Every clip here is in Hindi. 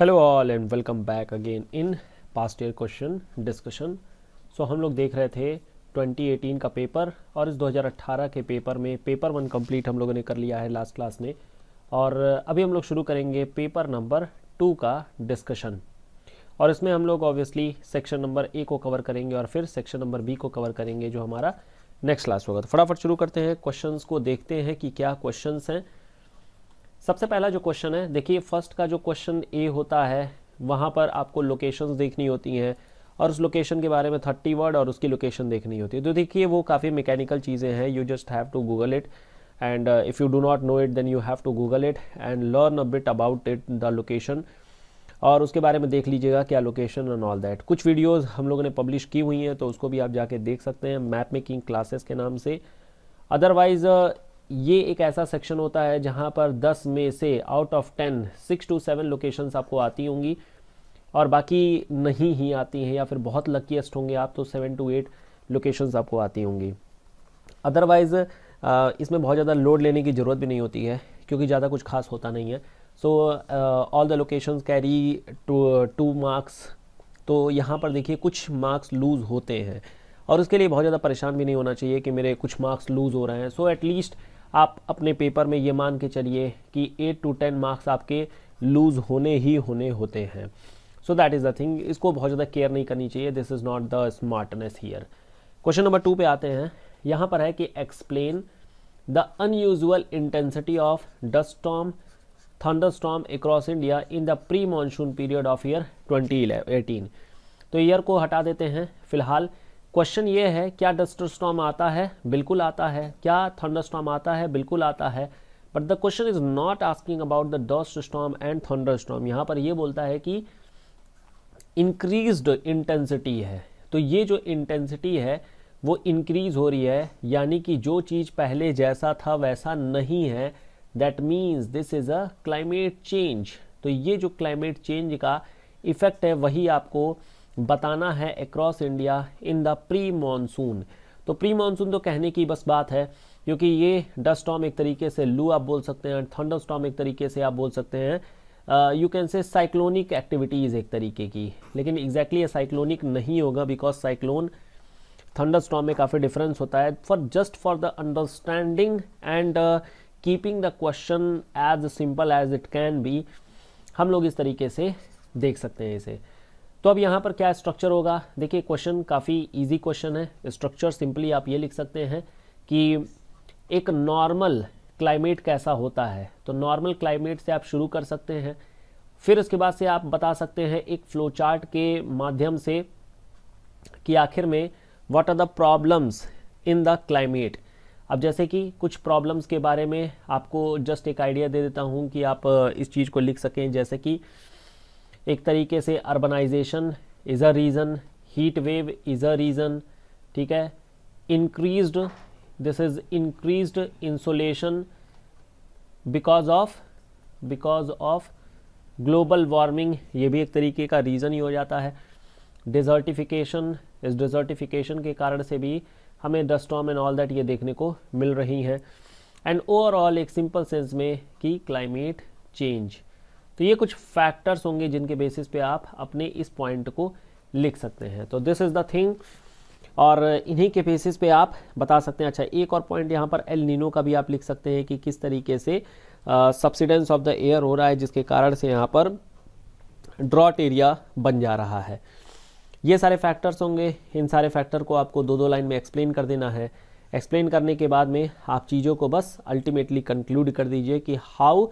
Hello all and welcome back again in past year question discussion so हम लोग देख रहे थे 2018 का पेपर और इस 2018 के पेपर में पेपर वन कंप्लीट हम लोगों ने कर लिया है लास्ट क्लास में और अभी हम लोग शुरू करेंगे पेपर नंबर टू का डिस्कशन और इसमें हम लोग ऑब्वियसली सेक्शन नंबर ए को कवर करेंगे और फिर सेक्शन नंबर बी को कवर करेंगे जो हमारा नेक्स्ट क्लास होगा तो फटाफट शुरू करते हैं क्वेश्चन को देखते हैं कि क्या क्वेश्चन हैं सबसे पहला जो क्वेश्चन है देखिए फर्स्ट का जो क्वेश्चन ए होता है वहाँ पर आपको लोकेशंस देखनी होती हैं और उस लोकेशन के बारे में थर्टी वर्ड और उसकी लोकेशन देखनी होती है तो देखिए वो काफ़ी मैकेनिकल चीज़ें हैं you just have to Google it and if you do not know it then you have to Google it and learn a bit about it the location और उसके बारे में देख लीजिएगा क्या लोकेशन एंड ऑल दैट कुछ वीडियोस हम लोगों ने पब्लिश की हुई हैं तो उसको भी आप जाके देख सकते हैं मैप मेकिंग क्लासेस के नाम से अदरवाइज़ ये एक ऐसा सेक्शन होता है जहाँ पर 10 में से out of 10 six to seven locations आपको आती होंगी और बाकी नहीं ही आती हैं या फिर बहुत लकीस्ट होंगे आप तो सेवन टू एट लोकेशंस आपको आती होंगी अदरवाइज़ इसमें बहुत ज़्यादा लोड लेने की ज़रूरत भी नहीं होती है क्योंकि ज़्यादा कुछ खास होता नहीं है so all the locations carry two two marks तो यहाँ पर देखिए कुछ मार्क्स लूज़ होते हैं और उसके लिए बहुत ज़्यादा परेशान भी नहीं होना चाहिए कि मेरे कुछ मार्क्स लूज़ हो रहे हैं सो so, एटलीस्ट आप अपने पेपर में ये मान के चलिए कि एट टू टेन मार्क्स आपके लूज़ होने ही होने होते हैं so that is the thing इसको बहुत ज़्यादा केयर नहीं करनी चाहिए this is not the smartness here question number two पे आते हैं यहाँ पर है कि explain the unusual intensity of dust storm storm across India in the pre monsoon period of year twenty eighteen तो ईयर को हटा देते हैं फिलहाल क्वेश्चन ये है क्या डस्टर स्टॉम आता है बिल्कुल आता है क्या थंडर स्टॉम आता है बिल्कुल आता है but the question is not asking about the dust storm and thunder storm यहाँ पर यह बोलता है कि इंक्रीज इंटेंसिटी है तो ये जो इंटेंसिटी है वो इंक्रीज हो रही है यानी कि जो चीज़ पहले जैसा था वैसा नहीं है that means this is a climate change तो ये जो क्लाइमेट चेंज का इफ़ेक्ट है वही आपको बताना है across India in the pre monsoon तो प्री मानसून तो कहने की बस बात है क्योंकि ये डस्ट स्टॉम एक तरीके से लू आप बोल सकते हैं थंडर स्टॉम एक तरीके से आप बोल सकते हैं you can say cyclonic activities एक तरीके की लेकिन एग्जैक्टली ये साइक्लोनिक नहीं होगा बिकॉज साइक्लोन थंडर स्टॉम में काफ़ी डिफरेंस होता है for just for the understanding and keeping the question as simple as it can be हम लोग इस तरीके से देख सकते हैं इसे तो अब यहाँ पर क्या स्ट्रक्चर होगा देखिए क्वेश्चन काफ़ी इजी क्वेश्चन है स्ट्रक्चर सिंपली आप ये लिख सकते हैं कि एक नॉर्मल क्लाइमेट कैसा होता है तो नॉर्मल क्लाइमेट से आप शुरू कर सकते हैं फिर उसके बाद से आप बता सकते हैं एक फ्लो चार्ट के माध्यम से कि आखिर में what are the problems in the climate अब जैसे कि कुछ प्रॉब्लम्स के बारे में आपको जस्ट एक आइडिया दे देता हूँ कि आप इस चीज़ को लिख सकें जैसे कि एक तरीके से urbanization is a reason heat wave is a reason ठीक है increased this is increased insolation because of because of global warming ये भी एक तरीके का रीज़न ही हो जाता है डिजर्टिफिकेशन इस डिजर्टिफिकेशन के कारण से भी हमें डस्टॉम एंड ऑल दैट ये देखने को मिल रही हैं एंड ओवरऑल एक सिंपल सेंस में कि क्लाइमेट चेंज तो ये कुछ फैक्टर्स होंगे जिनके बेसिस पे आप अपने इस पॉइंट को लिख सकते हैं तो दिस इज़ द थिंग और इन्हीं के बेसिस पे आप बता सकते हैं अच्छा एक और पॉइंट यहाँ पर एल नीनो का भी आप लिख सकते हैं कि किस तरीके से सब्सिडेंस ऑफ द एयर हो रहा है जिसके कारण से यहाँ पर ड्रॉट एरिया बन जा रहा है ये सारे फैक्टर्स होंगे इन सारे फैक्टर को आपको दो दो लाइन में एक्सप्लेन कर देना है एक्सप्लेन करने के बाद में आप चीज़ों को बस अल्टीमेटली कंक्लूड कर दीजिए कि how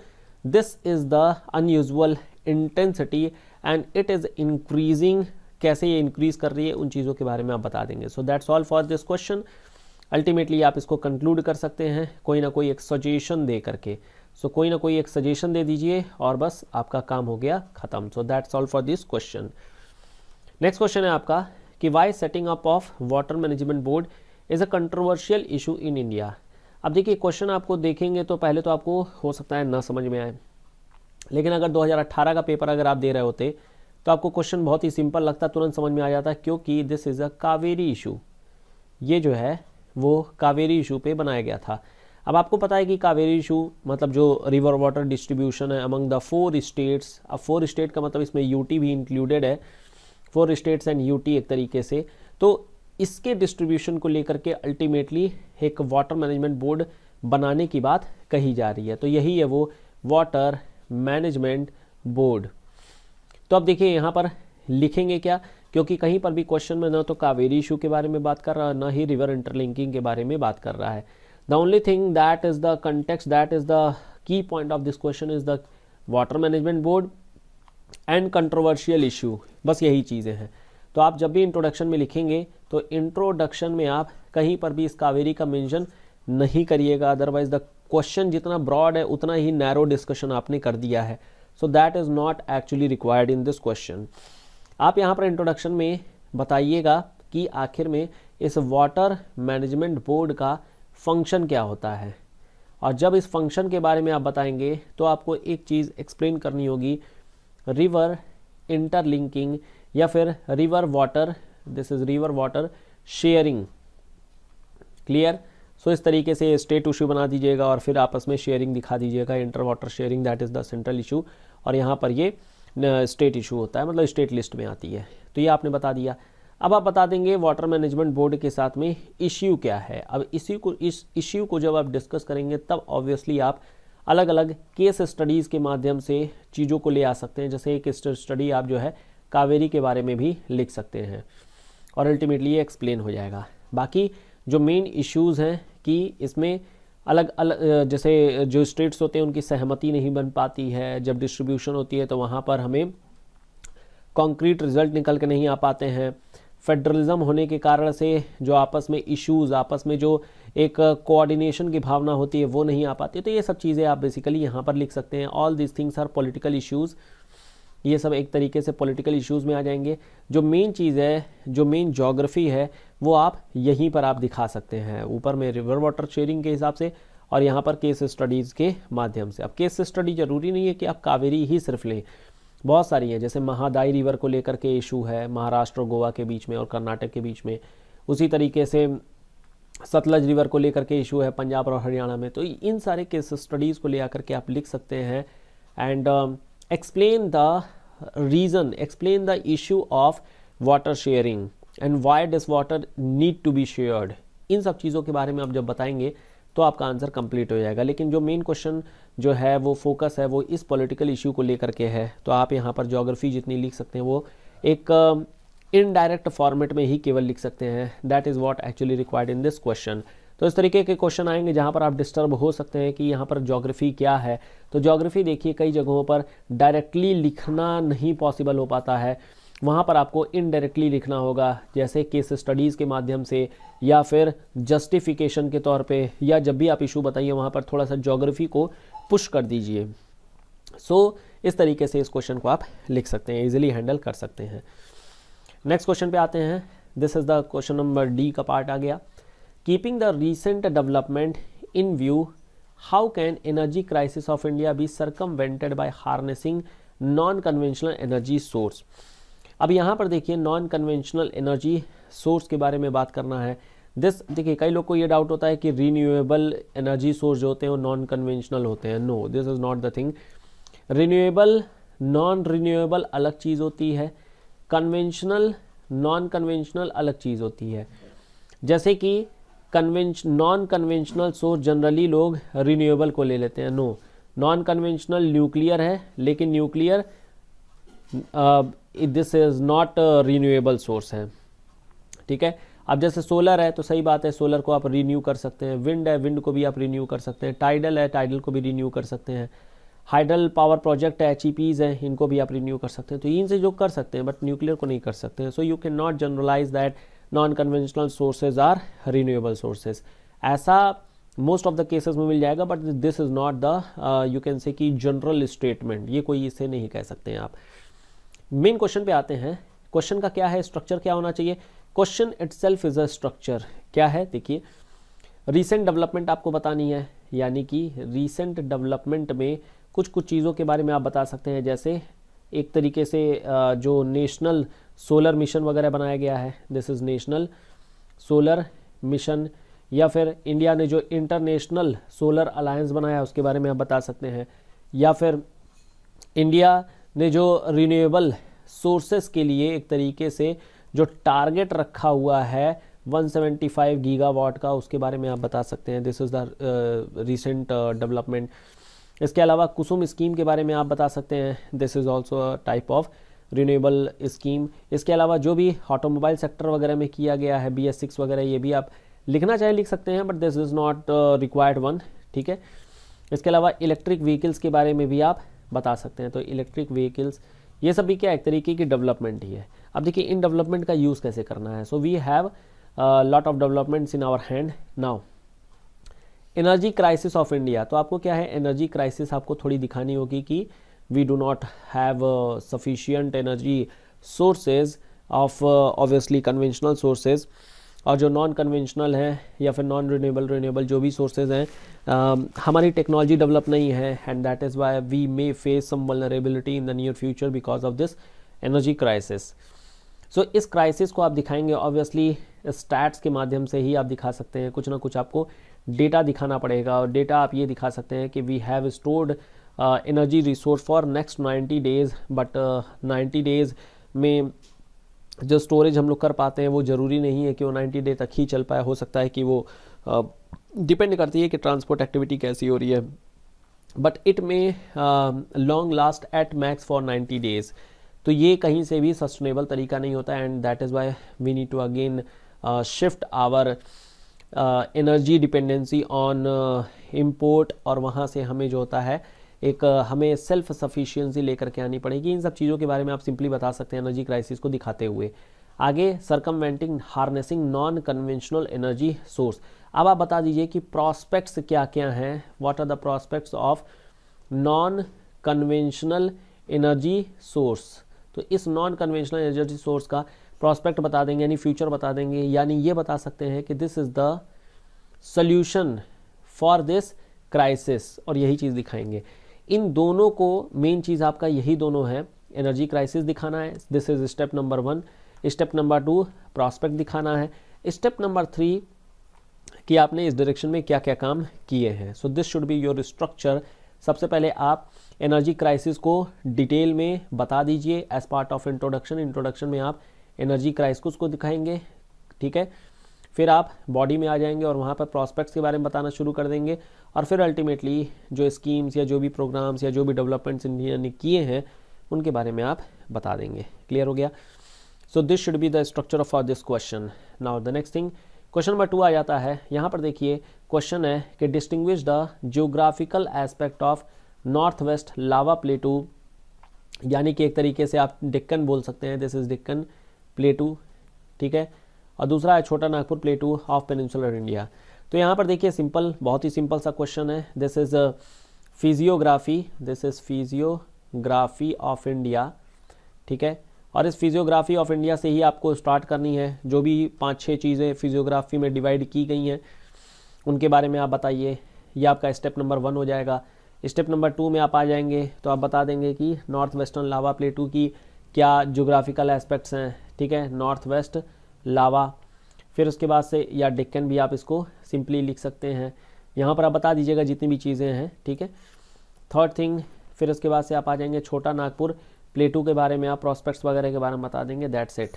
this is the unusual intensity and it is increasing कैसे ये इंक्रीज कर रही है उन चीज़ों के बारे में आप बता देंगे so that's all for this question ultimately आप इसको कंक्लूड कर सकते हैं कोई ना कोई एक सजेशन दे करके सो so, कोई ना कोई एक सजेशन दे दीजिए और बस आपका काम हो गया ख़त्म so that's all for this question next question है आपका कि why setting up of water management board is a controversial issue in India अब देखिए क्वेश्चन आपको देखेंगे तो पहले तो आपको हो सकता है ना समझ में आए लेकिन अगर 2018 का पेपर अगर आप दे रहे होते तो आपको क्वेश्चन बहुत ही सिंपल लगता तुरंत समझ में आ जाता है क्योंकि this is a Kaveri issue ये जो है वो कावेरी इशू पे बनाया गया था अब आपको पता है कि कावेरी इशू मतलब जो रिवर वाटर डिस्ट्रीब्यूशन है अमंग द फोर स्टेट्स अब फोर स्टेट का मतलब इसमें यूटी भी इंक्लूडेड है फोर स्टेट्स एंड यूटी एक तरीके से तो इसके डिस्ट्रीब्यूशन को लेकर के अल्टीमेटली एक वाटर मैनेजमेंट बोर्ड बनाने की बात कही जा रही है तो यही है वो वाटर मैनेजमेंट बोर्ड तो अब देखिए यहाँ पर लिखेंगे क्या क्योंकि कहीं पर भी क्वेश्चन में ना तो कावेरी इशू के बारे में बात कर रहा है ना ही रिवर इंटरलिंकिंग के बारे में बात कर रहा है the only thing that is the context that is the key point of this question is the water management board and controversial issue बस यही चीज़ें हैं तो आप जब भी इंट्रोडक्शन में लिखेंगे तो इंट्रोडक्शन में आप कहीं पर भी इस कावेरी का मेंशन नहीं करिएगा अदरवाइज द क्वेश्चन जितना ब्रॉड है उतना ही नैरो डिस्कशन आपने कर दिया है so that is not actually required in this question आप यहाँ पर इंट्रोडक्शन में बताइएगा कि आखिर में इस वाटर मैनेजमेंट बोर्ड का फंक्शन क्या होता है और जब इस फंक्शन के बारे में आप बताएंगे तो आपको एक चीज़ एक्सप्लेन करनी होगी रिवर इंटरलिंकिंग या फिर river water this is river water sharing clear so इस तरीके से स्टेट इशू बना दीजिएगा और फिर आपस में शेयरिंग दिखा दीजिएगा inter water sharing that is the central issue और यहाँ पर ये स्टेट इशू होता है मतलब स्टेट लिस्ट में आती है तो ये आपने बता दिया अब आप बता देंगे वाटर मैनेजमेंट बोर्ड के साथ में इश्यू क्या है अब इसी को इस इश्यू को जब आप डिस्कस करेंगे तब ऑब्वियसली आप अलग अलग केस स्टडीज़ के माध्यम से चीज़ों को ले आ सकते हैं जैसे एक स्टडी आप जो है कावेरी के बारे में भी लिख सकते हैं और अल्टीमेटली ये एक्सप्लेन हो जाएगा बाकी जो मेन इश्यूज़ हैं कि इसमें अलग अलग जैसे जो स्टेट्स होते हैं उनकी सहमति नहीं बन पाती है जब डिस्ट्रीब्यूशन होती है तो वहाँ पर हमें कॉन्क्रीट रिजल्ट निकल के नहीं आ पाते हैं फेडरलिज्म होने के कारण से जो आपस में इश्यूज आपस में जो एक कोऑर्डिनेशन की भावना होती है वो नहीं आ पाती तो ये सब चीज़ें आप बेसिकली यहाँ पर लिख सकते हैं all this things are political issues ये सब एक तरीके से पॉलिटिकल इश्यूज़ में आ जाएंगे जो मेन चीज़ है जो मेन जोग्राफ़ी है वो आप यहीं पर आप दिखा सकते हैं ऊपर में रिवर वाटर शेयरिंग के हिसाब से और यहाँ पर केस स्टडीज़ के माध्यम से अब केस स्टडी ज़रूरी नहीं है कि आप कावेरी ही सिर्फ लें बहुत सारी हैं जैसे महादाई रिवर को लेकर के इशू है महाराष्ट्र और गोवा के बीच में और कर्नाटक के बीच में उसी तरीके से सतलज रिवर को लेकर के इशू है पंजाब और हरियाणा में तो इन सारे केस स्टडीज़ को ले आकर के आप लिख सकते हैं and explain the reason explain the issue of water sharing and why does water need to be shared इन सब चीज़ों के बारे में आप जब बताएंगे तो आपका आंसर कंप्लीट हो जाएगा लेकिन जो मेन क्वेश्चन जो है वो फोकस है वो इस पॉलिटिकल इशू को लेकर के है तो आप यहाँ पर जोग्राफी जितनी लिख सकते हैं वो एक इनडायरेक्ट uh, फॉर्मेट में ही केवल लिख सकते हैं that is what actually required in this question तो इस तरीके के क्वेश्चन आएंगे जहाँ पर आप डिस्टर्ब हो सकते हैं कि यहाँ पर जोग्राफ़ी क्या है तो जोग्राफ़ी देखिए कई जगहों पर डायरेक्टली लिखना नहीं पॉसिबल हो पाता है वहाँ पर आपको इनडायरेक्टली लिखना होगा जैसे केस स्टडीज़ के माध्यम से या फिर जस्टिफिकेशन के तौर पे या जब भी आप इशू बताइए वहाँ पर थोड़ा सा जोग्राफ़ी को पुश कर दीजिए सो so, इस तरीके से इस क्वेश्चन को आप लिख सकते हैं इजीली हैंडल कर सकते हैं नेक्स्ट क्वेश्चन पे आते हैं this is the question number D का पार्ट आ गया the recent recent in view how can energy crisis of India india circumvented by harnessing non conventional energy source अब यहाँ पर देखिए नॉन कन्वेंशनल एनर्जी सोर्स के बारे में बात करना है दिस देखिए कई लोग को ये डाउट होता है कि रीन्यूएबल एनर्जी सोर्स जो होते हैं वो नॉन कन्वेंशनल होते हैं no this is not the thing renewable non renewable अलग चीज़ होती है कन्वेंशनल नॉन कन्वेंशनल अलग चीज़ होती है जैसे कि कन्वेंश नॉन कन्वेंशनल सोर्स जनरली लोग रिन्यूएबल को ले लेते हैं नो नॉन कन्वेंशनल न्यूक्लियर है लेकिन nuclear this is not renewable source है ठीक है अब जैसे सोलर है तो सही बात है सोलर को आप रिन्यू कर सकते हैं विंड है विंड को भी आप रिन्यू कर सकते हैं टाइडल है टाइडल को भी रिन्यू कर सकते हैं हाइड्रल पावर प्रोजेक्ट है एच e हैं इनको भी आप रिन्यू कर सकते हैं तो इनसे जो कर सकते हैं बट न्यूक्लियर को नहीं कर सकते हैं so you can not generalize that non conventional sources are renewable sources ऐसा मोस्ट ऑफ द केसेस में मिल जाएगा but this is not the you can say कि जनरल स्टेटमेंट ये कोई इसे नहीं कह सकते हैं आप मेन क्वेश्चन पे आते हैं क्वेश्चन का क्या है स्ट्रक्चर क्या होना चाहिए question itself is a structure क्या है देखिए रिसेंट डेवलपमेंट आपको बतानी है यानी कि रिसेंट डेवलपमेंट में कुछ कुछ चीज़ों के बारे में आप बता सकते हैं जैसे एक तरीके से जो नेशनल सोलर मिशन वगैरह बनाया गया है this is national solar mission या फिर इंडिया ने जो इंटरनेशनल सोलर अलायंस बनाया उसके बारे में आप बता सकते हैं या फिर इंडिया ने जो रीन्यूएबल सोर्सेस के लिए एक तरीके से जो टारगेट रखा हुआ है 175 गीगावाट का उसके बारे में आप बता सकते हैं this is the recent development इसके अलावा कुसुम स्कीम के बारे में आप बता सकते हैं this is also type of renewable scheme इसके अलावा जो भी ऑटोमोबाइल सेक्टर वगैरह में किया गया है बी एस सिक्स वगैरह ये भी आप लिखना चाहे लिख सकते हैं but this is not required one ठीक है इसके अलावा इलेक्ट्रिक व्हीकल्स के बारे में भी आप बता सकते हैं तो इलेक्ट्रिक व्हीकल्स ये सब भी क्या एक तरीके की डेवलपमेंट ही है अब देखिए इन डेवलपमेंट का यूज़ कैसे करना है so we have lot of developments in our hand now energy crisis of India तो आपको क्या है एनर्जी क्राइसिस आपको थोड़ी दिखानी होगी कि we do not have sufficient energy sources of obviously conventional sources और जो नॉन कन्वेंशनल हैं या फिर नॉन रिन्यूएबल रिन्यूएबल जो भी सोर्सेज हैं um, हमारी टेक्नोलॉजी डेवलप नहीं है and that is why we may face some vulnerability in the near future because of this energy crisis so इस क्राइसिस को आप दिखाएंगे ऑब्वियसली स्टैट्स के माध्यम से ही आप दिखा सकते हैं कुछ ना कुछ आपको डेटा दिखाना पड़ेगा और डेटा आप ये दिखा सकते हैं कि we have stored energy resource for next 90 days but 90 days में जो स्टोरेज हम लोग कर पाते हैं वो ज़रूरी नहीं है कि वो 90 डे तक ही चल पाए हो सकता है कि वो डिपेंड uh, करती है कि ट्रांसपोर्ट एक्टिविटी कैसी हो रही है but it may long last at max for 90 days तो ये कहीं से भी सस्टेनेबल तरीका नहीं होता and that is why we need to again shift our energy dependency on import और वहाँ से हमें जो होता है एक हमें सेल्फ सफिशियंसी लेकर के आनी पड़ेगी इन सब चीज़ों के बारे में आप सिंपली बता सकते हैं एनर्जी क्राइसिस को दिखाते हुए आगे circumventing harnessing non conventional energy source अब आप बता दीजिए कि प्रॉस्पेक्ट्स क्या क्या हैं what are the prospects of non conventional energy source तो इस नॉन कन्वेंशनल एनर्जी सोर्स का प्रॉस्पेक्ट बता देंगे यानी फ्यूचर बता देंगे यानी ये बता सकते हैं कि this is the solution for this crisis और यही चीज़ दिखाएंगे इन दोनों को मेन चीज़ आपका यही दोनों है एनर्जी क्राइसिस दिखाना है this is step number one step number two prospect दिखाना है स्टेप नंबर थ्री कि आपने इस डायरेक्शन में क्या क्या काम किए हैं so this should be your structure सबसे पहले आप एनर्जी क्राइसिस को डिटेल में बता दीजिए as part of introduction introduction में आप एनर्जी क्राइसिस को दिखाएंगे ठीक है फिर आप बॉडी में आ जाएंगे और वहाँ पर प्रॉस्पेक्ट्स के बारे में बताना शुरू कर देंगे और फिर अल्टीमेटली जो स्कीम्स या जो भी प्रोग्राम्स या जो भी डेवलपमेंट्स इंडिया ने किए हैं उनके बारे में आप बता देंगे क्लियर हो गया so this should be the structure of this question now the next thing question number two आ जाता है यहाँ पर देखिए क्वेश्चन है कि distinguish the geographical aspect of north west lava plateau यानी कि एक तरीके से आप डिक्कन बोल सकते हैं this is Deccan plateau ठीक है और दूसरा है Chota Nagpur plateau of peninsular India तो यहाँ पर देखिए सिंपल बहुत ही सिंपल सा क्वेश्चन है this is physiography this is physiography of India ठीक है और इस फिजियोग्राफी ऑफ इंडिया से ही आपको स्टार्ट करनी है जो भी पाँच छः चीज़ें फिजियोग्राफी में डिवाइड की गई हैं उनके बारे में आप बताइए यह आपका स्टेप नंबर वन हो जाएगा स्टेप नंबर टू में आप आ जाएंगे तो आप बता देंगे कि नॉर्थ वेस्टर्न लावा प्लेटू की क्या जोग्राफिकल एस्पेक्ट्स हैं ठीक है नॉर्थ वेस्ट लावा फिर उसके बाद से या डिक्कन भी आप इसको सिंपली लिख सकते हैं यहाँ पर आप बता दीजिएगा जितनी भी चीज़ें हैं ठीक है थर्ड थिंग फिर उसके बाद से आप आ जाएंगे छोटा नागपुर प्लेटू के बारे में आप प्रॉस्पेक्ट्स वगैरह के बारे में बता देंगे that set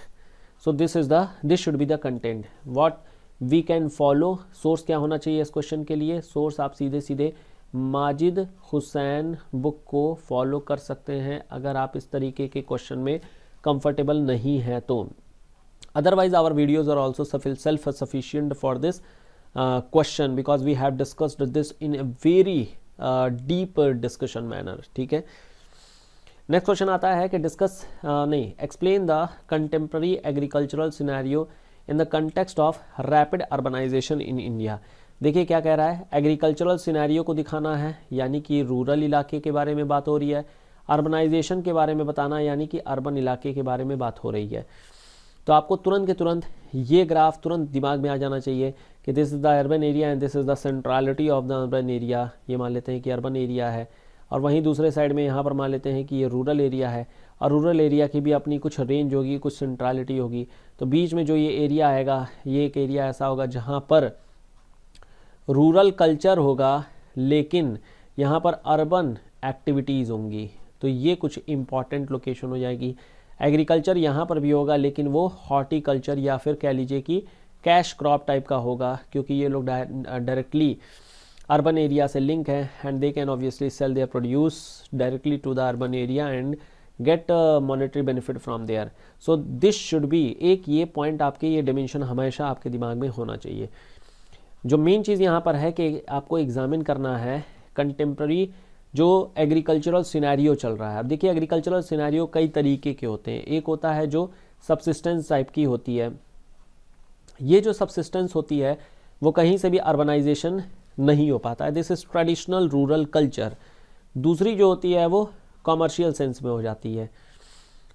so this is the this should be the content what we can follow source क्या होना चाहिए इस क्वेश्चन के लिए सोर्स आप सीधे सीधे माजिद हुसैन बुक को फॉलो कर सकते हैं अगर आप इस तरीके के क्वेश्चन में कंफर्टेबल नहीं है तो otherwise our videos are also self sufficient for this uh, question because we have discussed this in a very uh, deep ठीक है नेक्स्ट क्वेश्चन आता है कि डिस्कस uh, नहीं explain the contemporary agricultural scenario in the context of rapid urbanisation in India देखिए क्या कह रहा है एग्रीकल्चरल सिनेरियो को दिखाना है यानी कि रूरल इलाके के बारे में बात हो रही है अर्बनाइजेशन के बारे में बताना यानी कि अर्बन इलाके के बारे में बात हो रही है तो आपको तुरंत के तुरंत ये ग्राफ तुरंत दिमाग में आ जाना चाहिए कि this is the urban area and this is the centrality of the urban area ये मान लेते हैं कि अर्बन एरिया है और वहीं दूसरे साइड में यहाँ पर मान लेते हैं कि ये रूरल एरिया है और रूरल एरिया की भी अपनी कुछ रेंज होगी कुछ सेंट्रलिटी होगी तो बीच में जो ये एरिया आएगा ये एक एरिया ऐसा होगा जहाँ पर रूरल कल्चर होगा लेकिन यहाँ पर अर्बन एक्टिविटीज़ होंगी तो ये कुछ इंपॉर्टेंट लोकेशन हो जाएगी एग्रीकल्चर यहाँ पर भी होगा लेकिन वो हॉर्टिकल्चर या फिर कह लीजिए कि कैश क्रॉप टाइप का होगा क्योंकि ये लोग डायरेक्टली अर्बन एरिया से लिंक है and they can obviously sell their produce directly to the urban area and get monetary benefit from there so this should be एक ये पॉइंट आपके ये डिमेंशन हमेशा आपके दिमाग में होना चाहिए जो मेन चीज़ यहाँ पर है कि आपको एग्जामिन करना है कंटेम्प्रेरी जो एग्रीकल्चरल सिनेरियो चल रहा है अब देखिए एग्रीकल्चरल सिनेरियो कई तरीके के होते हैं एक होता है जो सबसिस्टेंस टाइप की होती है ये जो सबसिस्टेंस होती है वो कहीं से भी अर्बनाइजेशन नहीं हो पाता है this is traditional rural culture दूसरी जो होती है वो कॉमर्शियल सेंस में हो जाती है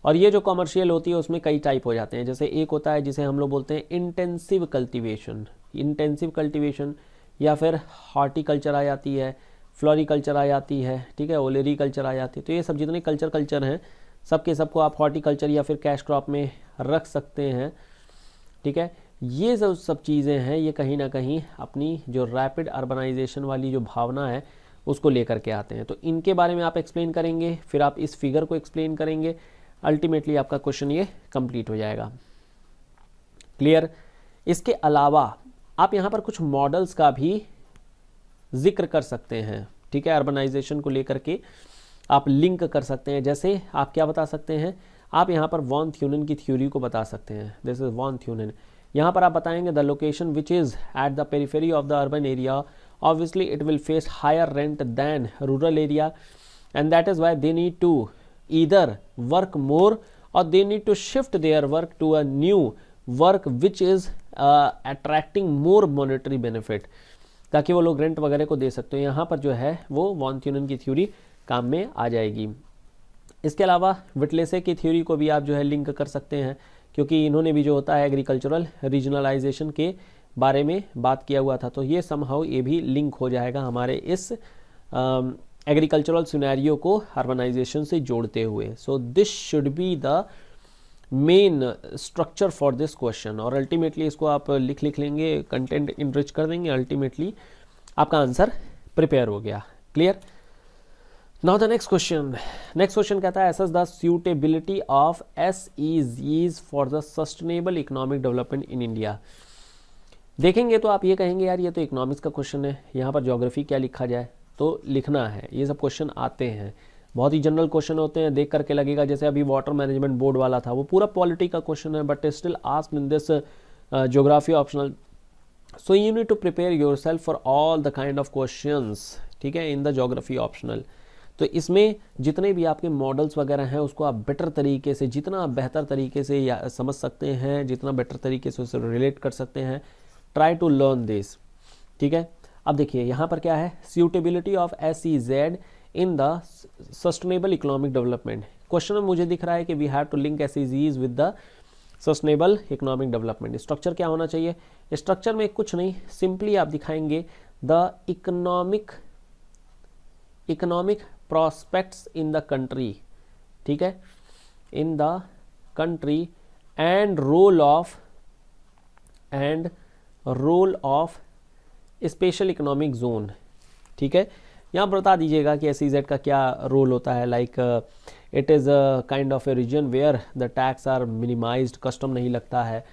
और ये जो कॉमर्शियल होती है उसमें कई टाइप हो जाते हैं जैसे एक होता है जिसे हम लोग बोलते हैं इंटेंसिव कल्टिवेशन इंटेंसिव कल्टिवेशन या फिर हॉर्टिकल्चर आ जाती है फ्लोरी कल्चर आ जाती है ठीक है ओलेरी कल्चर आ जाती है तो ये सब जितने कल्चर कल्चर हैं सब के सबको आप हॉर्टिकल्चर या फिर कैश क्रॉप में रख सकते हैं ठीक है ये सब सब चीज़ें हैं ये कहीं ना कहीं अपनी जो रैपिड अर्बनाइजेशन वाली जो भावना है उसको लेकर के आते हैं तो इनके बारे में आप एक्सप्लेन करेंगे फिर आप इस फिगर को एक्सप्लेन करेंगे अल्टीमेटली आपका क्वेश्चन ये कंप्लीट हो जाएगा क्लियर इसके अलावा आप यहाँ पर कुछ मॉडल्स का भी जिक्र कर सकते हैं ठीक है अर्बनाइजेशन को लेकर के आप लिंक कर सकते हैं जैसे आप क्या बता सकते हैं आप यहाँ पर वॉन थ्यूनन की थ्योरी को बता सकते हैं दिस इज वॉन थ्यूनन यहाँ पर आप बताएंगे the location which is at the periphery of the urban area obviously it will face higher rent than rural area and that is why they need to either work more और they need to shift their work to a new work which is attracting more monetary benefit ताकि वो लोग रेंट वगैरह को दे सकते हो यहाँ पर जो है वो वॉन थ्यूनन की थ्योरी काम में आ जाएगी इसके अलावा विटलेसे की थ्योरी को भी आप जो है लिंक कर सकते हैं क्योंकि इन्होंने भी जो होता है एग्रीकल्चरल रीजनलाइजेशन के बारे में बात किया हुआ था तो ये समहाउ ये भी लिंक हो जाएगा हमारे इस एग्रीकल्चरल सुनैरियो को हार्मोनाइजेशन से जोड़ते हुए so this should be the main structure for this question और अल्टीमेटली इसको आप लिख लिख लेंगे कंटेंट इनरिच कर देंगे अल्टीमेटली आपका आंसर प्रिपेयर हो गया clear now the next question next question कहता है assess the suitability of SEZs for the sustainable economic development in India देखेंगे तो आप ये कहेंगे यार ये तो इकोनॉमिक्स का क्वेश्चन है यहाँ पर जोग्राफी क्या लिखा जाए तो लिखना है ये सब क्वेश्चन आते हैं बहुत ही जनरल क्वेश्चन होते हैं देख करके लगेगा जैसे अभी वाटर मैनेजमेंट बोर्ड वाला था वो पूरा पॉलिटी का क्वेश्चन है but still ask in this geography optional so you need to prepare yourself for all the kind of question ठीक है इन द जोग्राफी ऑप्शनल तो इसमें जितने भी आपके मॉडल्स वगैरह हैं उसको आप बेटर तरीके से जितना आप बेहतर तरीके से समझ सकते हैं जितना बेटर तरीके से उसे रिलेट कर सकते हैं ट्राई टू लर्न दिस ठीक है अब देखिए यहाँ पर क्या है suitability of S C Z in the sustainable economic development question में मुझे दिख रहा है कि we have to link S with the sustainable economic development structure क्या होना चाहिए स्ट्रक्चर में कुछ नहीं सिंपली आप दिखाएंगे the economic economic prospects in the country ठीक है in the country and role of and role of special economic zone ठीक है यहाँ पर बता दीजिएगा कि एस e का क्या रोल होता है like it is a kind of a region where the tax are minimise custom नहीं लगता है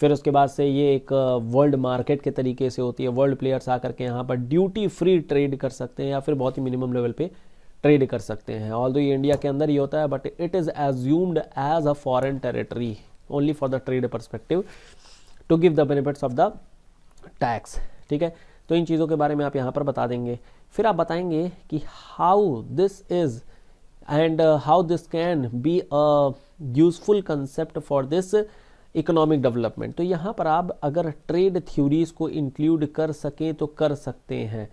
फिर उसके बाद से ये एक वर्ल्ड uh, मार्केट के तरीके से होती है वर्ल्ड प्लेयर्स आकर के यहाँ पर ड्यूटी फ्री ट्रेड कर सकते हैं या फिर बहुत ही मिनिमम लेवल पे ट्रेड कर सकते हैं ऑल दो ये इंडिया के अंदर ही होता है but it is assumed as a foreign territory only for the trade perspective to give the benefits of the tax ठीक है तो इन चीज़ों के बारे में आप यहाँ पर बता देंगे फिर आप बताएंगे कि how this is and how this can be a useful concept for this economic development तो यहाँ पर आप अगर ट्रेड थ्योरीज को इंक्लूड कर सकें तो कर सकते हैं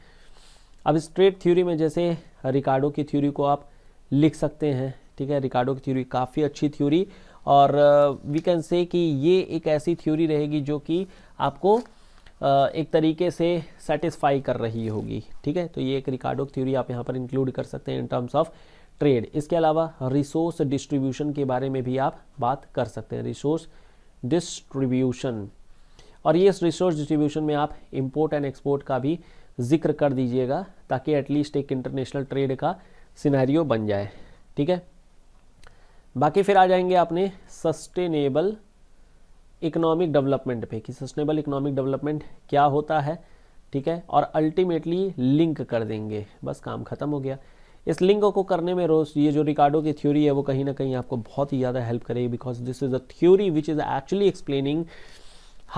अब इस ट्रेड थ्योरी में जैसे रिकार्डो की थ्योरी को आप लिख सकते हैं ठीक है रिकार्डो की थ्योरी काफ़ी अच्छी थ्योरी और वी कैन से कि ये एक ऐसी थ्योरी रहेगी जो कि आपको एक तरीके से सेटिस्फाई कर रही होगी ठीक है तो ये एक रिकार्डो थ्योरी आप यहाँ पर इंक्लूड कर सकते हैं इन टर्म्स ऑफ ट्रेड इसके अलावा रिसोर्स डिस्ट्रीब्यूशन के बारे में भी आप बात कर सकते हैं रिसोर्स डिस्ट्रीब्यूशन और ये इस रिसोर्स डिस्ट्रीब्यूशन में आप इम्पोर्ट एंड एक्सपोर्ट का भी जिक्र कर दीजिएगा ताकि एटलीस्ट एक इंटरनेशनल ट्रेड का सिनेरियो बन जाए ठीक है बाकी फिर आ जाएंगे आपने सस्टेनेबल इकोनॉमिक डेवलपमेंट पे कि सस्टेनेबल इकोनॉमिक डेवलपमेंट क्या होता है ठीक है और अल्टीमेटली लिंक कर देंगे बस काम खत्म हो गया इस लिंक को करने में रोज ये जो रिकार्डो की थ्योरी है वो कहीं ना कहीं आपको बहुत ही ज़्यादा हेल्प करेगी because this is a theory which is actually explaining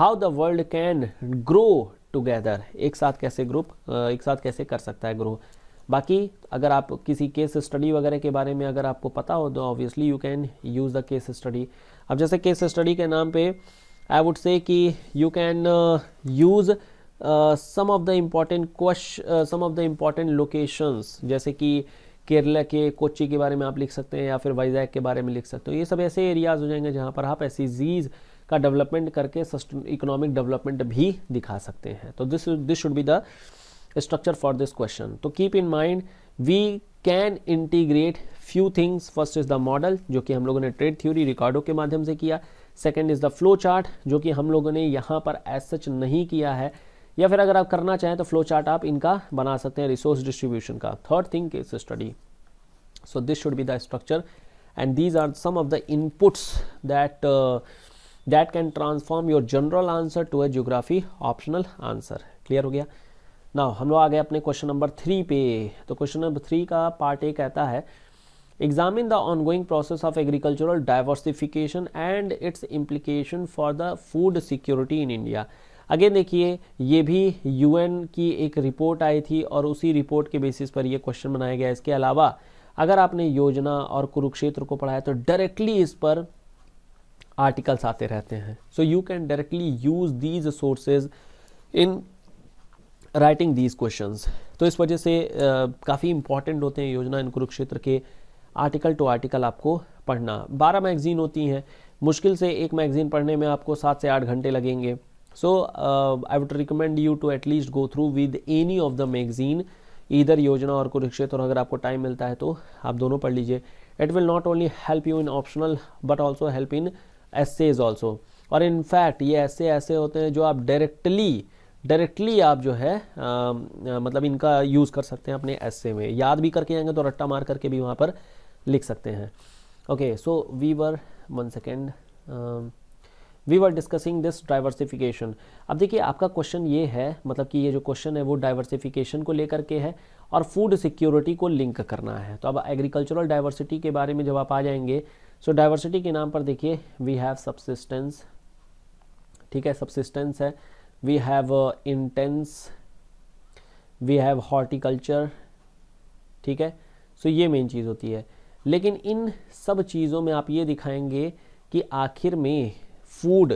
how the world can grow together एक साथ कैसे ग्रुप एक साथ कैसे कर सकता है ग्रो बाकी अगर आप किसी केस स्टडी वगैरह के बारे में अगर आपको पता हो तो obviously you can use the case study अब जैसे केस स्टडी के नाम पे आई वुड से कि you can use some of the important question some of the important locations जैसे कि केरला के कोच्चि के बारे में आप लिख सकते हैं या फिर वाइजैक के बारे में लिख सकते हो ये सब ऐसे एरियाज हो जाएंगे जहाँ पर आप ऐसी जीज़ का डेवलपमेंट करके इकोनॉमिक डेवलपमेंट भी दिखा सकते हैं तो this this should be the structure for this question तो keep in mind we can integrate few things first is the model जो कि हम लोगों ने ट्रेड थ्योरी रिकॉर्डो के माध्यम से किया second is the flow chart जो कि हम लोगों ने यहाँ पर एज सच नहीं किया है या फिर अगर आप करना चाहें तो फ्लो चार्ट आप इनका बना सकते हैं रिसोर्स डिस्ट्रीब्यूशन का third thing is study so this should be the structure and these are some of the inputs that that can transform your general answer to a geography optional answer clear हो गया ना हम लोग आ गए अपने क्वेश्चन नंबर थ्री पे तो क्वेश्चन नंबर थ्री का पार्ट ए कहता है examine the ongoing process of agricultural diversification and its implication for the food security in India. Again देखिए ये भी यूएन की एक रिपोर्ट आई थी और उसी रिपोर्ट के बेसिस पर ये क्वेश्चन बनाया गया इसके अलावा अगर आपने योजना और कुरुक्षेत्र को पढ़ाया तो डायरेक्टली इस पर आर्टिकल्स आते रहते हैं so you can directly use these sources in writing these questions तो इस वजह से काफ़ी इंपॉर्टेंट होते हैं योजना इन कुरुक्षेत्र के आर्टिकल टू आर्टिकल आपको पढ़ना बारह मैगज़ीन होती हैं मुश्किल से एक मैगज़ीन पढ़ने में आपको सात से आठ घंटे लगेंगे so I would recommend you to at least go through with any of the magazine इधर योजना और कुरुक्षेत्र अगर आपको टाइम मिलता है तो आप दोनों पढ़ लीजिए it will not only help you in optional but also help in essays also और इन फैक्ट ये ऐसे ऐसे होते हैं जो आप डायरेक्टली डायरेक्टली आप जो है आ, um, uh, मतलब इनका यूज़ कर सकते हैं अपने एस में याद भी करके आएंगे तो रट्टा मार करके भी वहाँ पर लिख सकते हैं okay so we were one second we were discussing this diversification अब देखिए आपका क्वेश्चन ये है मतलब कि ये जो क्वेश्चन है वो डाइवर्सिफिकेशन को लेकर के है और फूड सिक्योरिटी को लिंक करना है तो अब एग्रीकल्चरल डाइवर्सिटी के बारे में जब आप आ जाएंगे सो so, डाइवर्सिटी के नाम पर देखिए वी हैव सब्सिस्टेंस ठीक है सबसिस्टेंस है we have intense we have horticulture ठीक है सो so, ये मेन चीज़ होती है लेकिन इन सब चीज़ों में आप ये दिखाएंगे कि आखिर में फूड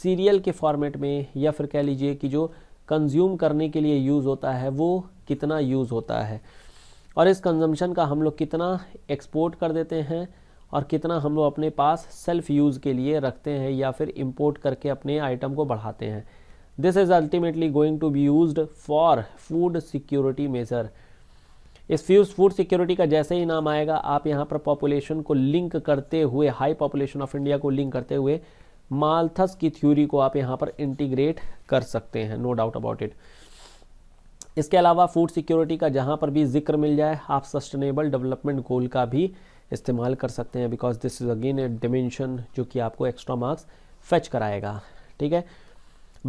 सीरियल के फॉर्मेट में या फिर कह लीजिए कि जो कंज्यूम करने के लिए यूज़ होता है वो कितना यूज़ होता है और इस कंजम्पशन का हम लोग कितना एक्सपोर्ट कर देते हैं और कितना हम लोग अपने पास सेल्फ यूज़ के लिए रखते हैं या फिर इम्पोर्ट करके अपने आइटम को बढ़ाते हैं this is ultimately going to be use for food security measure इस फ्यूज फूड सिक्योरिटी का जैसे ही नाम आएगा आप यहाँ पर पॉपुलेशन को लिंक करते हुए हाई पॉपुलेशन ऑफ इंडिया को लिंक करते हुए मालथस की थ्योरी को आप यहाँ पर इंटीग्रेट कर सकते हैं नो डाउट अबाउट इट इसके अलावा फूड सिक्योरिटी का जहाँ पर भी जिक्र मिल जाए आप सस्टेनेबल डेवलपमेंट गोल का भी इस्तेमाल कर सकते हैं because this is again a dimension जो कि आपको एक्स्ट्रा मार्क्स फेच कराएगा ठीक है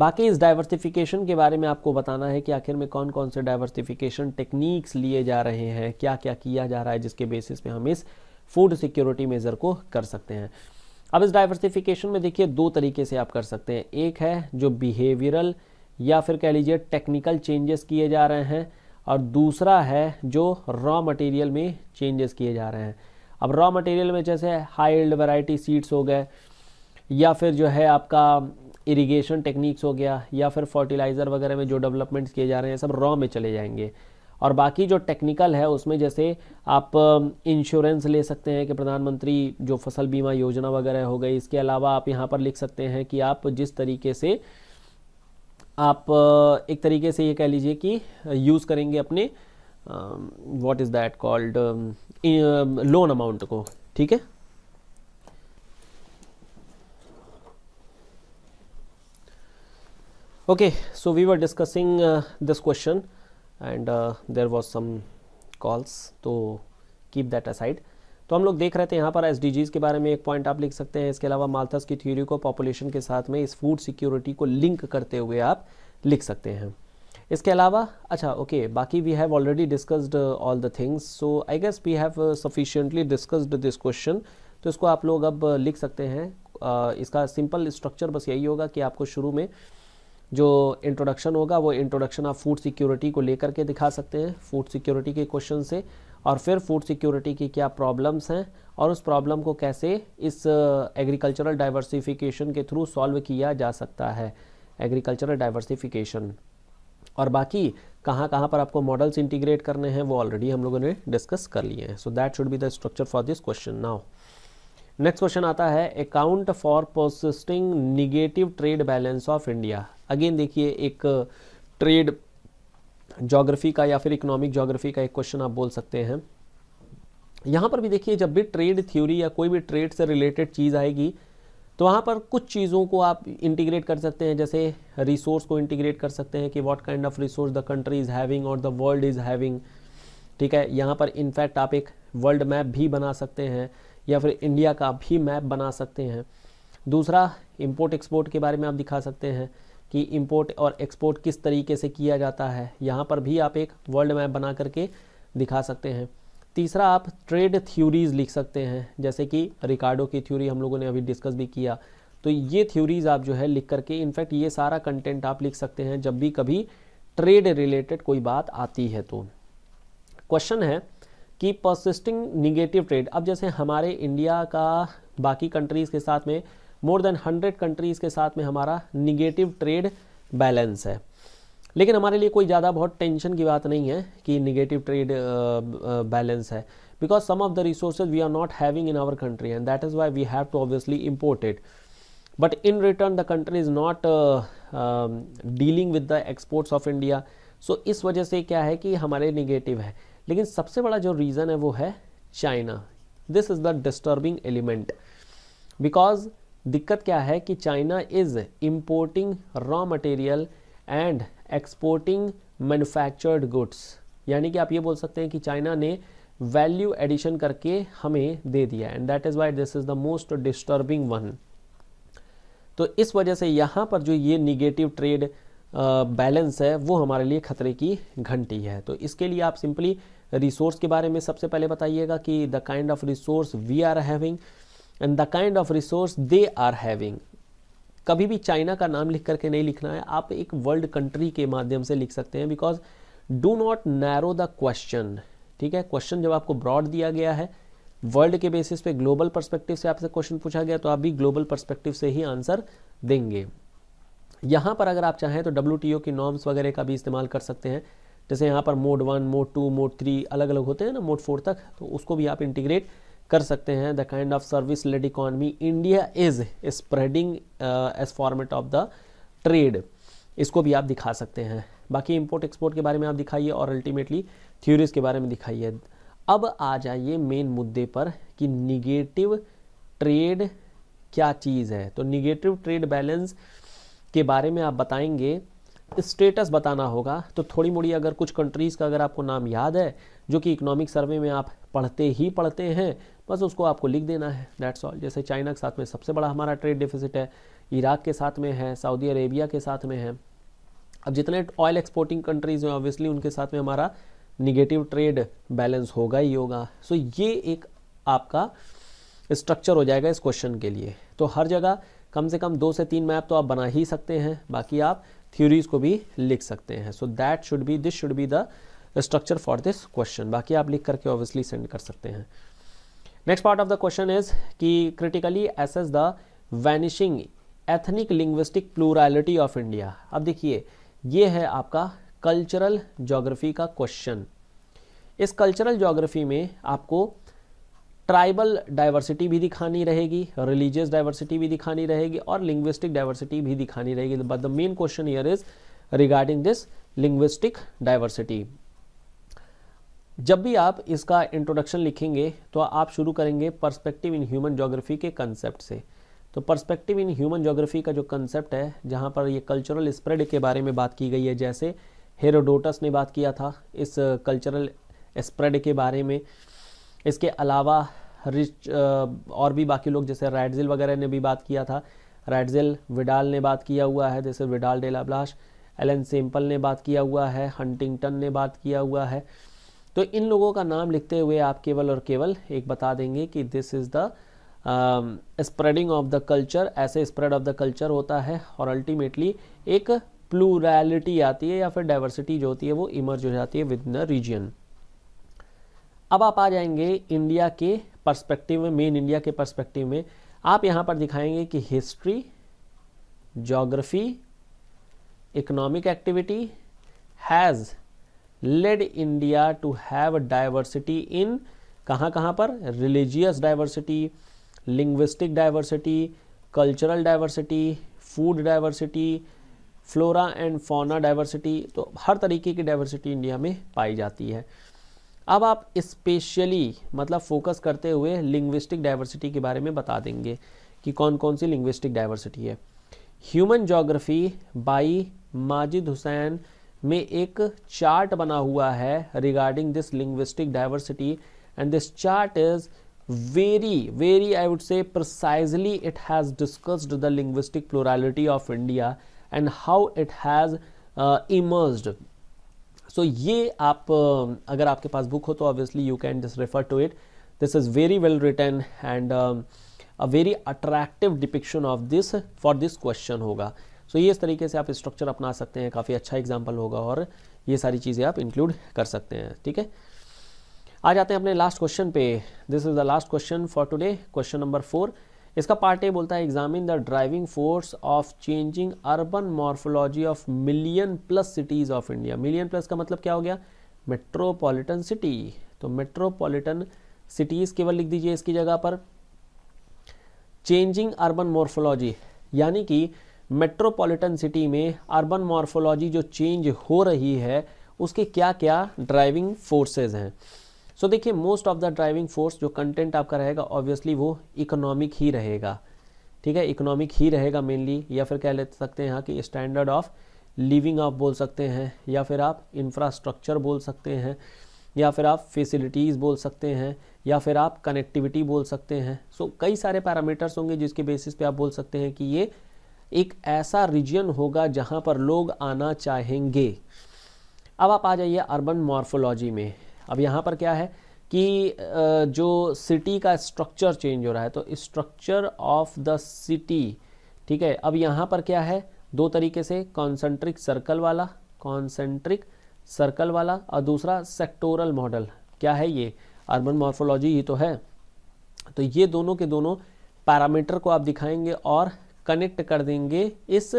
बाकी इस डाइवर्सिफिकेशन के बारे में आपको बताना है कि आखिर में कौन कौन से डाइवर्सिफिकेशन टेक्निक्स लिए जा रहे हैं क्या क्या किया जा रहा है जिसके बेसिस पे हम इस फूड सिक्योरिटी मेज़र को कर सकते हैं अब इस डाइवर्सिफिकेशन में देखिए दो तरीके से आप कर सकते हैं एक है जो बिहेवियरल या फिर कह लीजिए टेक्निकल चेंजेस किए जा रहे हैं और दूसरा है जो रॉ मटेरियल में चेंजेस किए जा रहे हैं अब रॉ मटेरियल में जैसे हाई एल्ड वैरायटी सीड्स हो गए या फिर जो है आपका इरिगेशन टेक्निक्स हो गया या फिर फर्टिलाइज़र वगैरह में जो डेवलपमेंट्स किए जा रहे हैं सब रॉ में चले जाएंगे और बाकी जो टेक्निकल है उसमें जैसे आप इंश्योरेंस ले सकते हैं कि प्रधानमंत्री जो फसल बीमा योजना वगैरह हो गई इसके अलावा आप यहाँ पर लिख सकते हैं कि आप जिस तरीके से आप एक तरीके से ये कह लीजिए कि यूज़ करेंगे अपने what is that called loan amount को ठीक है okay so we were discussing uh, this question and uh, there was some calls तो keep that aside तो हम लोग देख रहे थे यहाँ पर एस के बारे में एक पॉइंट आप लिख सकते हैं इसके अलावा माल्थस की थ्योरी को पॉपुलेशन के साथ में इस फूड सिक्योरिटी को लिंक करते हुए आप लिख सकते हैं इसके अलावा अच्छा ओके okay, बाकी we have already discussed all the things so I guess we have sufficiently discussed this question तो इसको आप लोग अब uh, लिख सकते हैं uh, इसका सिंपल स्ट्रक्चर बस यही होगा कि आपको शुरू में uh, जो इंट्रोडक्शन होगा वो इंट्रोडक्शन आप फूड सिक्योरिटी को लेकर के दिखा सकते हैं फूड सिक्योरिटी के क्वेश्चन से और फिर फूड सिक्योरिटी की क्या प्रॉब्लम्स हैं और उस प्रॉब्लम को कैसे इस एग्रीकल्चरल uh, डाइवर्सिफिकेशन के थ्रू सॉल्व किया जा सकता है एग्रीकल्चरल डाइवर्सिफिकेशन और बाकी कहाँ कहाँ पर आपको मॉडल्स इंटीग्रेट करने हैं वो ऑलरेडी हम लोगों ने डिस्कस कर लिए हैं so that should be the structure for this question now next question आता है account for persisting negative trade balance of India again देखिए एक ट्रेड uh, जोग्राफी का या फिर इकोनॉमिक जोग्राफी का एक क्वेश्चन आप बोल सकते हैं यहाँ पर भी देखिए जब भी ट्रेड थ्योरी या कोई भी ट्रेड से रिलेटेड चीज़ आएगी तो वहाँ पर कुछ चीज़ों को आप इंटीग्रेट कर सकते हैं जैसे रिसोर्स को इंटीग्रेट कर सकते हैं कि what kind of resource the country is having और द वर्ल्ड इज़ हैविंग ठीक है यहाँ पर इनफैक्ट आप एक वर्ल्ड मैप भी बना सकते हैं या फिर इंडिया का भी मैप बना सकते हैं दूसरा इम्पोर्ट एक्सपोर्ट के बारे में आप दिखा सकते हैं कि इम्पोर्ट और एक्सपोर्ट किस तरीके से किया जाता है यहाँ पर भी आप एक वर्ल्ड मैप बना करके दिखा सकते हैं तीसरा आप ट्रेड थ्योरीज़ लिख सकते हैं जैसे कि रिकार्डो की थ्योरी हम लोगों ने अभी डिस्कस भी किया तो ये थ्योरीज़ आप जो है लिख करके इनफैक्ट ये सारा कंटेंट आप लिख सकते हैं जब भी कभी ट्रेड रिलेटेड कोई बात आती है तो क्वेश्चन है कि परसिस्टिंग निगेटिव ट्रेड अब जैसे हमारे इंडिया का बाकी कंट्रीज़ के साथ में मोर देन हंड्रेड कंट्रीज़ के साथ में हमारा निगेटिव ट्रेड बैलेंस है लेकिन हमारे लिए कोई ज़्यादा बहुत टेंशन की बात नहीं है कि निगेटिव ट्रेड बैलेंस है because some of the resource we are not having in our country and that is why we have to obviously imported but in return the country is not dealing with the exports of India so इस वजह से क्या है कि हमारे निगेटिव है लेकिन सबसे बड़ा जो रीज़न है वो है China this is the disturbing element because दिक्कत क्या है कि China is importing raw material and exporting manufactured goods यानी कि आप ये बोल सकते हैं कि चाइना ने वैल्यू एडिशन करके हमें दे दिया and that is why this is the most disturbing one तो इस वजह से यहाँ पर जो ये निगेटिव ट्रेड बैलेंस है वो हमारे लिए खतरे की घंटी है तो इसके लिए आप सिंपली रिसोर्स के बारे में सबसे पहले बताइएगा कि the kind of resource we are having and the kind of resource they are having कभी भी चाइना का नाम लिख करके नहीं लिखना है आप एक वर्ल्ड कंट्री के माध्यम से लिख सकते हैं because do not narrow the question ठीक है क्वेश्चन जब आपको ब्रॉड दिया गया है वर्ल्ड के बेसिस पे ग्लोबल पर्सपेक्टिव से आपसे क्वेश्चन पूछा गया तो आप भी ग्लोबल पर्सपेक्टिव से ही आंसर देंगे यहाँ पर अगर आप चाहें तो डब्ल्यू की नॉर्म्स वगैरह का भी इस्तेमाल कर सकते हैं जैसे यहाँ पर mode one mode two mode three अलग अलग होते हैं ना मोड फोर तक तो उसको भी आप इंटीग्रेट कर सकते हैं the kind of service led economy India is spreading as format of the trade इसको भी आप दिखा सकते हैं बाकी इंपोर्ट एक्सपोर्ट के बारे में आप दिखाइए और अल्टीमेटली थ्योरीज के बारे में दिखाइए अब आ जाइए मेन मुद्दे पर कि निगेटिव ट्रेड क्या चीज़ है तो निगेटिव ट्रेड बैलेंस के बारे में आप बताएंगे स्टेटस बताना होगा तो थोड़ी मोड़ी अगर कुछ कंट्रीज़ का अगर आपको नाम याद है जो कि इकोनॉमिक सर्वे में आप पढ़ते ही पढ़ते हैं बस उसको आपको लिख देना है डैट्स ऑल जैसे चाइना के साथ में सबसे बड़ा हमारा ट्रेड डिफिसिट है इराक के साथ में है सऊदी अरेबिया के साथ में है अब जितने ऑयल एक्सपोर्टिंग कंट्रीज़ हैं ऑब्वियसली उनके साथ में हमारा निगेटिव ट्रेड बैलेंस होगा ही होगा सो ये एक आपका स्ट्रक्चर हो जाएगा इस क्वेश्चन के लिए तो हर जगह कम से कम दो से तीन मैप तो आप बना ही सकते हैं बाकी आप थ्योरीज को भी लिख सकते हैं so that should be this should be the structure for this question बाकी आप लिख करके ऑब्वियसली सेंड कर सकते हैं next part of the question is कि critically assess the vanishing ethnic linguistic plurality of India अब देखिए ये है आपका कल्चरल जोग्राफी का क्वेश्चन इस कल्चरल जोग्राफी में आपको ट्राइबल डाइवर्सिटी भी दिखानी रहेगी रिलीजियस डाइवर्सिटी भी दिखानी रहेगी और लिंग्विस्टिक डाइवर्सिटी भी दिखानी रहेगी but the main question here is regarding this linguistic diversity जब भी आप इसका इंट्रोडक्शन लिखेंगे तो आप शुरू करेंगे पर्सपेक्टिव इन ह्यूमन जोग्राफी के कंसेप्ट से तो पर्सपेक्टिव इन ह्यूमन जोग्राफी का जो कंसेप्ट है जहाँ पर ये कल्चरल स्प्रेड के बारे में बात की गई है जैसे हेरोडोटस ने बात किया था इस कल्चरल स्प्रेड के बारे में इसके अलावा रिच और भी बाकी लोग जैसे रेडजिल वगैरह ने भी बात किया था रैडजिल विडाल ने बात किया हुआ है जैसे विडाल डेलाब्लाश एलन सिंपल ने बात किया हुआ है हंटिंगटन ने बात किया हुआ है तो इन लोगों का नाम लिखते हुए आप केवल और केवल एक बता देंगे कि this is the spreading of the culture ऐसे स्प्रेड ऑफ द कल्चर होता है और अल्टीमेटली एक प्लूरैलिटी आती है या फिर डाइवर्सिटी जो होती है वो इमर्ज हो जाती है विद इन अ रीजन अब आप आ जाएंगे इंडिया के पर्सपेक्टिव में मेन इंडिया के पर्सपेक्टिव में आप यहां पर दिखाएंगे कि history geography economic activity has led India to have diversity in कहाँ कहाँ पर religious diversity linguistic diversity cultural diversity food diversity flora and fauna diversity तो हर तरीके की डाइवर्सिटी इंडिया में पाई जाती है अब आप स्पेशली मतलब फोकस करते हुए लिंग्विस्टिक डाइवर्सिटी के बारे में बता देंगे कि कौन कौन सी लिंग्विस्टिक डाइवर्सिटी है human geography by Majid Hussain में एक चार्ट बना हुआ है regarding this linguistic diversity and this chart is very very I would say precisely it has discussed the linguistic plurality of India and how it has emerge so so, ये आप अगर आपके पास बुक हो तो obviously you can just refer to it this is very well written and a very attractive depiction of this for this question होगा सो so, ये इस तरीके से आप स्ट्रक्चर अपना सकते हैं काफ़ी अच्छा एग्जाम्पल होगा और ये सारी चीज़ें आप इंक्लूड कर सकते हैं ठीक है आ जाते हैं अपने लास्ट क्वेश्चन पे this is the last question for today question number four इसका पार्ट ए बोलता है examine the driving force of changing urban morphology of million plus cities of India million plus का मतलब क्या हो गया मेट्रोपॉलिटन सिटी तो मेट्रोपॉलिटन सिटीज़ केवल लिख दीजिए इसकी जगह पर चेंजिंग अर्बन मॉर्फोलॉजी यानी कि मेट्रोपॉलिटन सिटी में अर्बन मॉर्फोलॉजी जो चेंज हो रही है उसके क्या क्या ड्राइविंग फोर्सेज हैं सो देखिए most of the driving force जो कंटेंट आपका रहेगा ऑब्वियसली वो इकोनॉमिक ही रहेगा ठीक है इकोनॉमिक ही रहेगा मेनली या फिर कह ले सकते हैं यहाँ कि स्टैंडर्ड ऑफ लिविंग आप बोल सकते हैं या फिर आप इंफ्रास्ट्रक्चर बोल सकते हैं या फिर आप फैसिलिटीज़ बोल सकते हैं या फिर आप कनेक्टिविटी बोल सकते हैं सो so, कई सारे पैरामीटर्स होंगे जिसके बेसिस पे आप बोल सकते हैं कि ये एक ऐसा रीजन होगा जहाँ पर लोग आना चाहेंगे अब आप आ जाइए अर्बन मॉर्फोलॉजी में अब यहाँ पर क्या है कि जो सिटी का स्ट्रक्चर चेंज हो रहा है तो स्ट्रक्चर ऑफ द सिटी ठीक है अब यहाँ पर क्या है दो तरीके से कॉन्सेंट्रिक सर्कल वाला कॉन्सेंट्रिक सर्कल वाला और दूसरा सेक्टोरल मॉडल क्या है ये अर्बन मॉर्फोलॉजी ही तो है तो ये दोनों के दोनों पैरामीटर को आप दिखाएंगे और कनेक्ट कर देंगे इस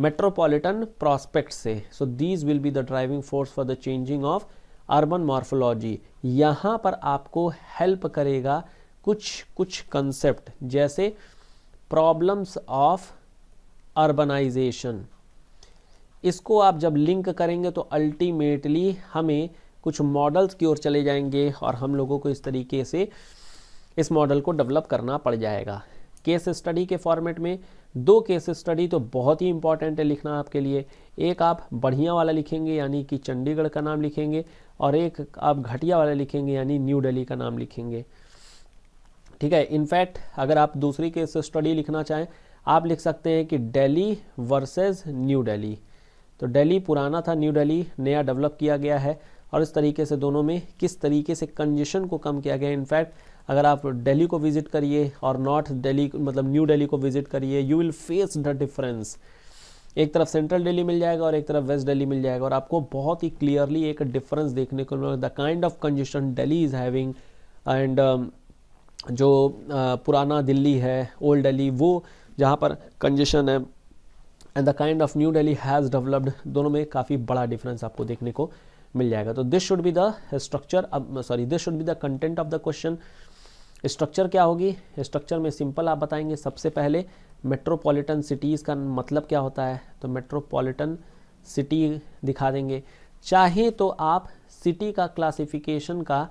मेट्रोपॉलिटन प्रॉस्पेक्ट से so these will be the driving force for the changing of urban morphology यहाँ पर आपको हेल्प करेगा कुछ कुछ कंसेप्ट जैसे प्रॉब्लम्स ऑफ अर्बनाइजेशन इसको आप जब लिंक करेंगे तो अल्टीमेटली हमें कुछ मॉडल्स की ओर चले जाएंगे और हम लोगों को इस तरीके से इस मॉडल को डेवलप करना पड़ जाएगा केस स्टडी के फॉर्मेट में दो केस स्टडी तो बहुत ही इंपॉर्टेंट है लिखना आपके लिए एक आप बढ़िया वाला लिखेंगे यानी कि चंडीगढ़ का नाम लिखेंगे और एक आप घटिया वाला लिखेंगे यानी न्यू दिल्ली का नाम लिखेंगे ठीक है इनफैक्ट अगर आप दूसरी केस स्टडी लिखना चाहें आप लिख सकते हैं कि डेली वर्सेज न्यू डेली तो डेली पुराना था न्यू डेली नया डेवलप किया गया है और इस तरीके से दोनों में किस तरीके से कंजेशन को कम किया गया इनफैक्ट अगर आप दिल्ली को विजिट करिए और नॉर्थ दिल्ली मतलब न्यू दिल्ली को विजिट करिए you will face the difference एक तरफ सेंट्रल दिल्ली मिल जाएगा और एक तरफ वेस्ट दिल्ली मिल जाएगा और आपको बहुत ही क्लियरली एक डिफरेंस देखने को मिलेगा the kind of congestion Delhi is having and जो uh, पुराना दिल्ली है ओल्ड दिल्ली वो जहाँ पर कंजेशन है and the kind of new Delhi has developed दोनों में काफ़ी बड़ा डिफरेंस आपको देखने को मिल जाएगा तो this should be the structure sorry this should be the content of the question structure क्या होगी स्ट्रक्चर में सिंपल आप बताएंगे सबसे पहले मेट्रोपॉलिटन सिटीज़ का मतलब क्या होता है तो मेट्रोपॉलिटन सिटी दिखा देंगे चाहे तो आप सिटी का क्लासिफिकेशन का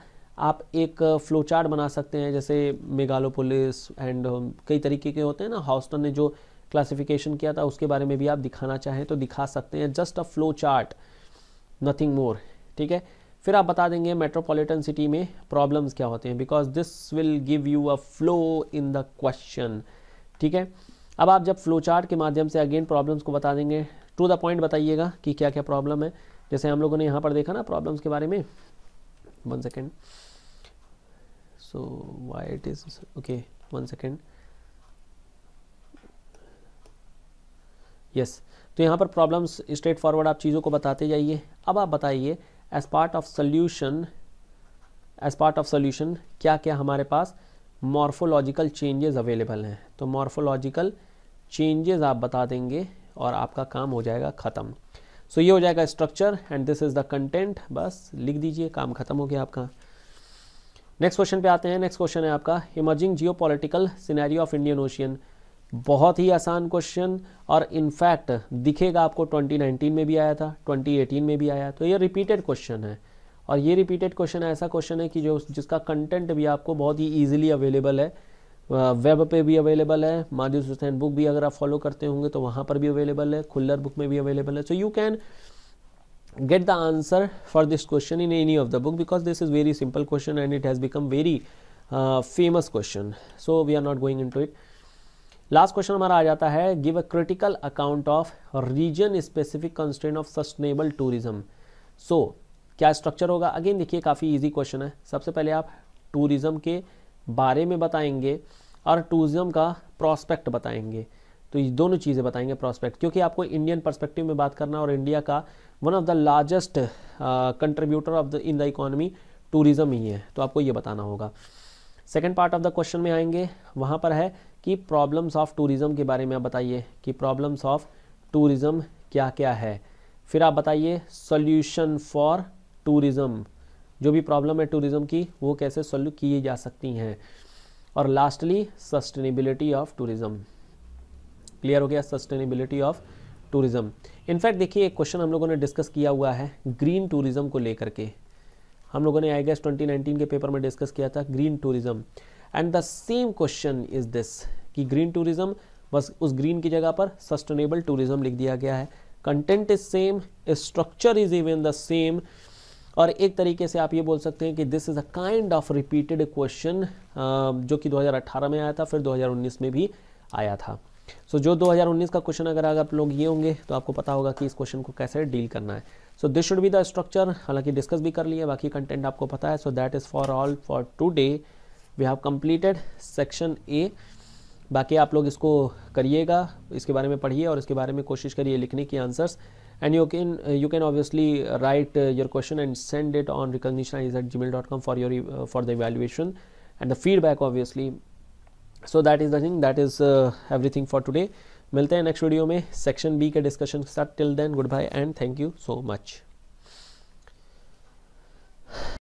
आप एक फ्लो चार्ट बना सकते हैं जैसे मेगालोपोलिस एंड um, कई तरीके के होते हैं ना हॉस्टन ने जो क्लासिफिकेशन किया था उसके बारे में भी आप दिखाना चाहें तो दिखा सकते हैं just a flow chart nothing more ठीक है फिर आप बता देंगे मेट्रोपॉलिटन सिटी में प्रॉब्लम्स क्या होते हैं because this will give you a flow in the question ठीक है अब आप जब फ्लो चार्ट के माध्यम से अगेन प्रॉब्लम्स को बता देंगे टू द पॉइंट बताइएगा कि क्या क्या प्रॉब्लम है जैसे हम लोगों ने यहाँ पर देखा ना प्रॉब्लम्स के बारे में one second so why it is okay one second yes तो यहाँ पर प्रॉब्लम्स स्ट्रेट फॉरवर्ड आप चीज़ों को बताते जाइए अब आप बताइए as part of solution as part of solution क्या क्या हमारे पास मॉर्फोलॉजिकल चेंजेस अवेलेबल हैं तो मॉर्फोलॉजिकल चेंजेस आप बता देंगे और आपका काम हो जाएगा ख़त्म सो so, ये हो जाएगा structure and this is the content बस लिख दीजिए काम खत्म हो गया आपका नेक्स्ट क्वेश्चन पे आते हैं नेक्स्ट क्वेश्चन है आपका emerging geopolitical scenario of Indian ocean बहुत ही आसान क्वेश्चन और इनफैक्ट दिखेगा आपको 2019 में भी आया था 2018 में भी आया तो ये रिपीटेड क्वेश्चन है और ये रिपीटेड क्वेश्चन ऐसा क्वेश्चन है कि जो जिसका कंटेंट भी आपको बहुत ही ईजिली अवेलेबल है वेब पे भी अवेलेबल है माजूस सुस्तैन बुक भी अगर आप फॉलो करते होंगे तो वहाँ पर भी अवेलेबल है खुल्लर बुक में भी अवेलेबल है so you can get the answer for this question in any of the book because this is very simple question and it has become very famous question so we are not going into it last question हमारा आ जाता है give a critical account of region specific constant of sustainable tourism so क्या स्ट्रक्चर होगा अगेन देखिए काफ़ी इजी क्वेश्चन है सबसे पहले आप टूरिज़्म के बारे में बताएंगे और टूरिज़्म का प्रॉस्पेक्ट बताएंगे तो ये दोनों चीज़ें बताएंगे प्रॉस्पेक्ट क्योंकि आपको इंडियन परस्पेक्टिव में बात करना और इंडिया का one of the largest contributor of the in the economy tourism ही है तो आपको ये बताना होगा second part of the question में आएंगे वहाँ पर है कि प्रॉब्लम्स ऑफ टूरिज़्म के बारे में आप बताइए कि प्रॉब्लम्स ऑफ टूरिज़्म क्या क्या है फिर आप बताइए सॉल्यूशन फॉर टूरिज़्म जो भी प्रॉब्लम है टूरिज़्म की वो कैसे सॉल्व की जा सकती हैं और lastly sustainability of tourism clear हो गया सस्टेनेबिलिटी ऑफ टूरिज़्म इनफैक्ट देखिए एक क्वेश्चन हम लोगों ने डिस्कस किया हुआ है ग्रीन टूरिज़्म को लेकर के हम लोगों ने आई गेस ट्वेंटी के पेपर में डिस्कस किया था green tourism and the same question is this कि ग्रीन टूरिज्म बस उस ग्रीन की जगह पर सस्टेनेबल टूरिज्म लिख दिया गया है content is same structure is even the same और एक तरीके से आप ये बोल सकते हैं कि this is a kind of repeated question जो कि 2018 में आया था फिर 2019 में भी आया था सो so, जो 2019 का क्वेश्चन अगर आप लोग ये होंगे तो आपको पता होगा कि इस क्वेश्चन को कैसे डील करना है so this should be the structure हालांकि डिस्कस भी कर लिए बाकी कंटेंट आपको पता है so that is for all for today we have completed section A बाकी आप लोग इसको करिएगा इसके बारे में पढ़िए और इसके बारे में कोशिश करिए लिखने की answers and you can you can obviously write your question and send it on recognition is at gmail dot com for your for the evaluation and the feedback obviously so that is the thing that is everything for today मिलते हैं नेक्स्ट वीडियो में सेक्शन बी के डिस्कशन के साथ till then good bye and thank you so much